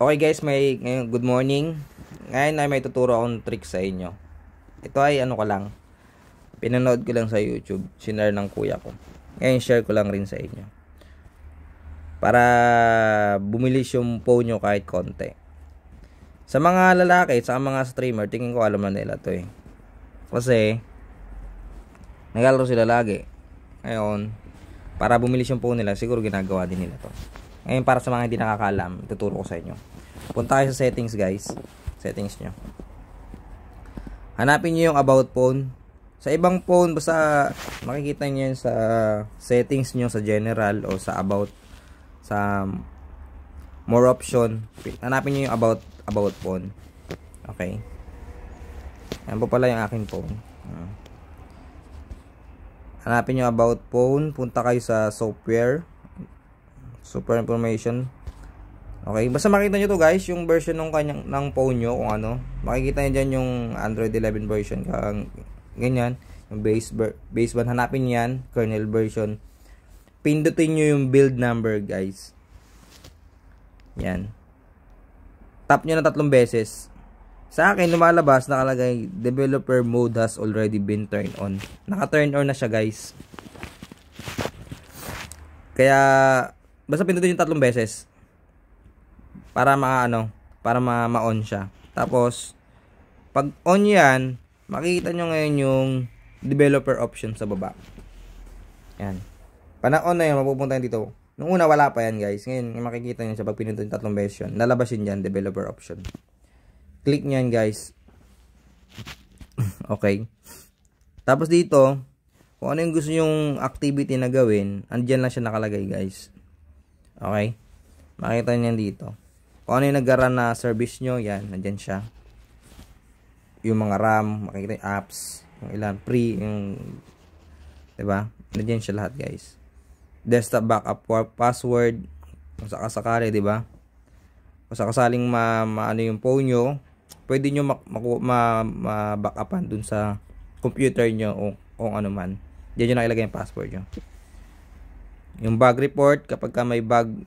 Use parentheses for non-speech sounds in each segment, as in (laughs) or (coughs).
Okay guys, may ngayon, good morning. Ngayon ay may tuturo akong trick sa inyo. Ito ay ano ko lang. Pinanood ko lang sa YouTube. Sinare ng kuya ko. Ngayon share ko lang rin sa inyo. Para bumilis yung phone nyo kahit konti. Sa mga lalaki, sa mga streamer, tingin ko alam na nila to eh. Kasi, nagalaro sila lagi. Ngayon, para bumilis yung phone nila, siguro ginagawa din nila to. Ngayon para sa mga hindi nakakalam, tuturo ko sa inyo. Punta kayo sa settings guys. Settings nyo. Hanapin nyo yung about phone. Sa ibang phone, basta makikita nyo yun sa settings nyo sa general o sa about sa more option. Hanapin nyo yung about about phone. Okay. Yan po pala yung aking phone. Hanapin nyo about phone. Punta kayo sa software super information okay basta makita nyo to guys yung version ng kanyang ng phone nyo kung ano makikita nyo dyan yung Android 11 version kang ganyan yung base base 1 hanapin yan kernel version pindutin nyo yung build number guys yan tap nyo na tatlong beses sa akin, lumalabas, nakalagay, developer mode has already been turned on. Naka-turn on na siya, guys. Kaya, basta pindutin yung tatlong beses para maano para ma-on ma siya tapos pag on yan makikita nyo ngayon yung developer option sa baba yan panaon na yan mapupunta yan dito nung una wala pa yan guys ngayon makikita nyo siya pag pindutin yung tatlong beses yun lalabas yun dyan developer option click nyo guys (coughs) okay tapos dito kung ano yung gusto yung activity na gawin andyan lang siya nakalagay guys Okay? Makita niyan dito. Kung ano yung nagara na service nyo, yan, nandyan siya. Yung mga RAM, makikita yung apps, yung ilan, free, yung, diba? Nandyan siya lahat, guys. Desktop backup password, kung sakasakali, diba? Kung sakasaling ma, ma yung phone nyo, pwede nyo mak, maku, ma, ma, backupan dun sa computer nyo o kung ano man. Diyan nyo nakilagay yung password nyo. Yung bug report, kapag ka may bug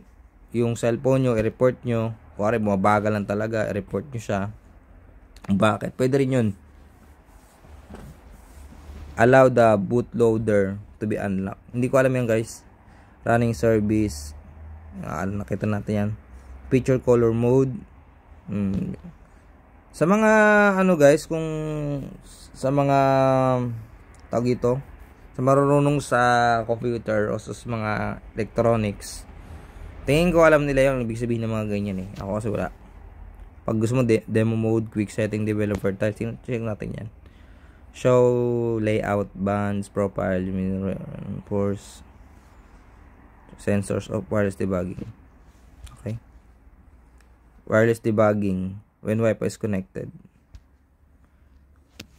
yung cellphone nyo, i-report nyo. Kuwari, bumabagal lang talaga, i-report nyo siya. Bakit? Pwede rin yun. Allow the bootloader to be unlocked. Hindi ko alam yan guys. Running service. Ah, nakita natin yan. Picture color mode. Hmm. Sa mga ano guys, kung sa mga tawag ito, sa marunong sa computer o sa mga electronics tingin ko alam nila yung ibig sabihin ng mga ganyan eh ako kasi wala pag gusto mo de demo mode quick setting developer type check, check natin yan show layout bands profile force sensors of wireless debugging okay wireless debugging when wifi is connected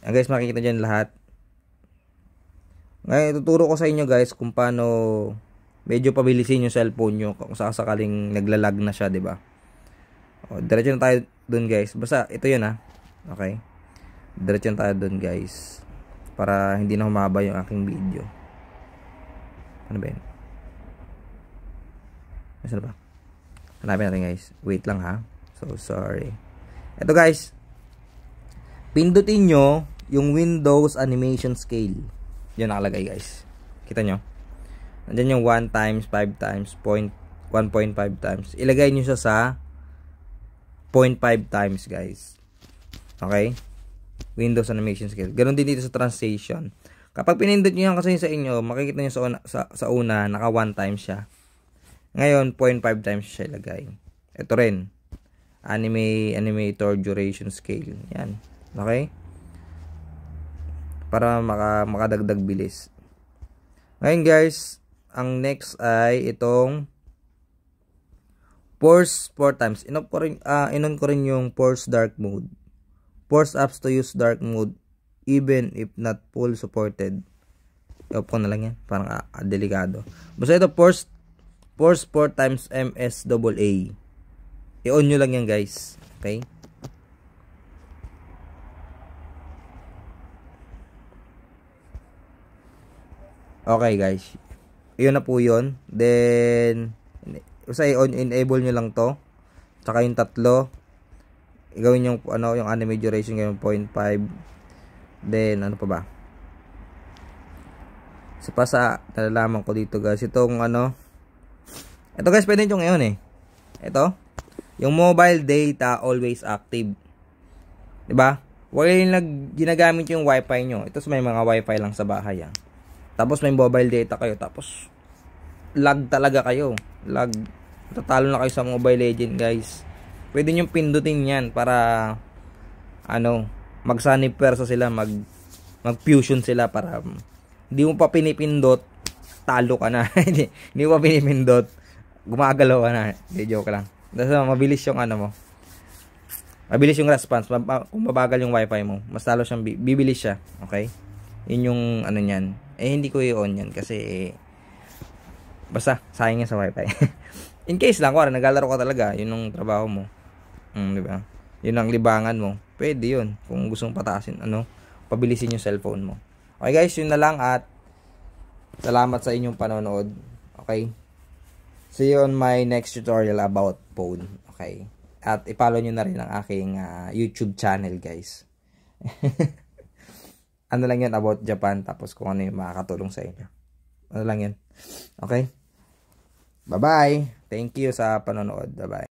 ang guys makikita dyan lahat ngayon, ituturo ko sa inyo guys kung paano medyo pabilisin yung cellphone nyo kung sasakaling naglalag na siya, di ba? O, diretso na tayo dun guys. Basta, ito yun ha. Okay? Diretso na tayo dun guys. Para hindi na humaba yung aking video. Ano ba yun? Nasaan ba? Hanapin natin guys. Wait lang ha. So, sorry. Ito guys. Pindutin nyo yung Windows Animation Scale. Diyan nakalagay guys. Kita nyo? Nandyan yung 1 times, 5 times, 1.5 times. Ilagay nyo siya sa 0.5 times guys. Okay? Windows animation scale. Ganon din dito sa translation. Kapag pinindot nyo yan kasi sa inyo, makikita nyo sa una, sa, sa una naka 1 times siya. Ngayon, 0.5 times siya ilagay. Ito rin. Anime, animator duration scale. Yan. Okay? para maka, makadagdag bilis. Ngayon guys, ang next ay itong force 4 times. Inon ko rin, uh, inon ko rin yung force dark mode. Force apps to use dark mode even if not full supported. i ko na lang yan. Parang uh, delikado. Basta ito force, force 4 times MSAA. I-on nyo lang yan guys. Okay? Okay guys. Yun na po 'yon. Then, usay on enable niyo lang to. Tsaka yung tatlo. Gawin yung, ano, yung anime duration gawin 0.5. Then, ano pa ba? Sa pasa sa, nalalaman ko dito guys. Itong ano, ito guys, pwede nyo ngayon eh. Ito, yung mobile data always active. 'Di ba? Wala yung nag ginagamit yung wifi nyo. Ito may mga wifi lang sa bahay ah. Tapos may mobile data kayo. Tapos lag talaga kayo. Lag. Tatalo na kayo sa Mobile Legend guys. Pwede nyo pindutin yan para ano, magsanib persa sila, mag mag-fusion sila para hindi mo pa pinipindot, talo ka na. (laughs) hindi, mo pa pinipindot, gumagalaw ka na. Hindi, joke lang. Tapos ah, mabilis yung ano mo. Mabilis yung response. Mab kung mabagal yung wifi mo, mas talo siyang, bibilis siya. Okay? Yun yung ano niyan. Eh, hindi ko i-on yan kasi eh, basta, sayang yan sa wifi. (laughs) In case lang, wala, naglalaro ka talaga, yun ang trabaho mo. Mm, di ba? Yun ang libangan mo. Pwede yun. Kung gusto mong pataasin, ano, pabilisin yung cellphone mo. Okay guys, yun na lang at salamat sa inyong panonood. Okay? See you on my next tutorial about phone. Okay? At ipollow nyo na rin ang aking uh, YouTube channel guys. (laughs) ano lang yan about Japan tapos kung ano yung makakatulong sa inyo. Ano lang yan. Okay? Bye-bye. Thank you sa panonood. Bye-bye.